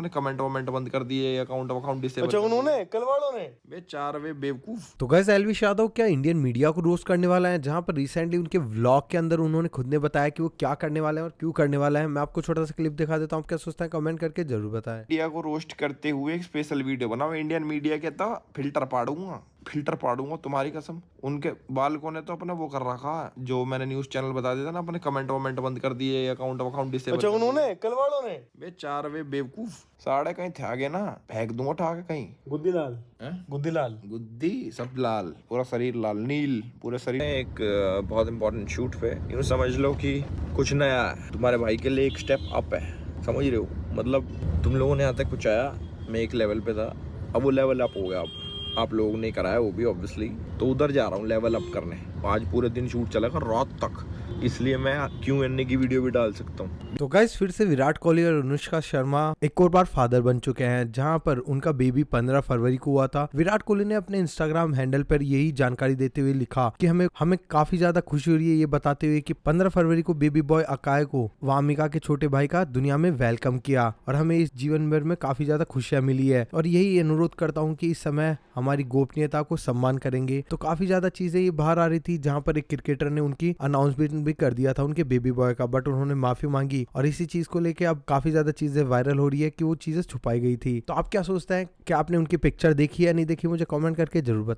उन्होंने कमेंट वमेंट बंद कर दिए अकाउंट अकाउंट डिसेबल अच्छा उन्होंने कल वालों ने बे चार वे बेवकूफ तो गाइस एलविश यादव क्या इंडियन मीडिया को रोस्ट करने वाला है जहां पर रिसेंटली उनके व्लॉग के अंदर उन्होंने खुद ने बताया कि वो क्या करने वाला है और क्यों करने वाला है मैं आपको छोटा सा क्लिप दिखा देता हूँ क्या सोचता है कमेंट करके जरूर बताएं इंडिया को रोस्ट करते हुए स्पेशल वीडियो बनाओ इंडियन मीडिया के तो फिल्टर पाड़ूंगा फिल्टर पाड़ूंगा तुम्हारी कसम उनके बालकों ने तो अपना वो कर रखा है जो मैंने न्यूज चैनल बता दिया था ना अपने कमेंट वमेंट बंद कर दिए अकाउंट अकाउंट डिसेबल अच्छा उन्होंने कल वालों ने बे चार वे बेवकूफ साढ़े कहीं थे आगे ना फेंक दूंगा उठा के कहीं गुद्दी लाल गुद्दी लाल गुद्दी सब लाल पूरा शरीर लाल नील पूरे शरीर एक बहुत इम्पोर्टेंट शूट पे यू समझ लो की कुछ नया है तुम्हारे भाई के लिए एक स्टेप अप है समझ रहे हो मतलब तुम लोगों ने यहाँ तक कुछ आया मैं एक लेवल पे था अब वो लेवल अप हो गया अब आप लोगों ने कराया वो भी ऑब्वियसली तो उधर जा रहा हूँ लेवल अप करने आज पूरे दिन शूट चलेगा रात तक इसलिए मैं क्यों एन की वीडियो भी डाल सकता हूँ तो गाइस फिर से विराट कोहली और अनुष्का शर्मा एक और बार फादर बन चुके हैं जहाँ पर उनका बेबी 15 फरवरी को हुआ था विराट कोहली ने अपने इंस्टाग्राम हैंडल पर यही जानकारी देते हुए लिखा कि हमें हमें काफी ज्यादा खुशी हो रही है ये बताते हुए कि 15 फरवरी को बेबी बॉय अकाय को वामिका के छोटे भाई का दुनिया में वेलकम किया और हमें इस जीवन भर में काफी ज्यादा खुशियाँ मिली है और यही अनुरोध करता हूँ की इस समय हमारी गोपनीयता को सम्मान करेंगे तो काफी ज्यादा चीजें ये बाहर आ रही थी जहाँ पर एक क्रिकेटर ने उनकी अनाउंसमेंट भी कर दिया था उनके बेबी बॉय का बट उन्होंने माफी मांगी और इसी चीज को लेकर अब काफी ज्यादा चीजें वायरल हो रही है कि वो चीजें छुपाई गई थी तो आप क्या सोचते हैं क्या आपने उनकी पिक्चर देखी या नहीं देखी मुझे कॉमेंट करके जरूर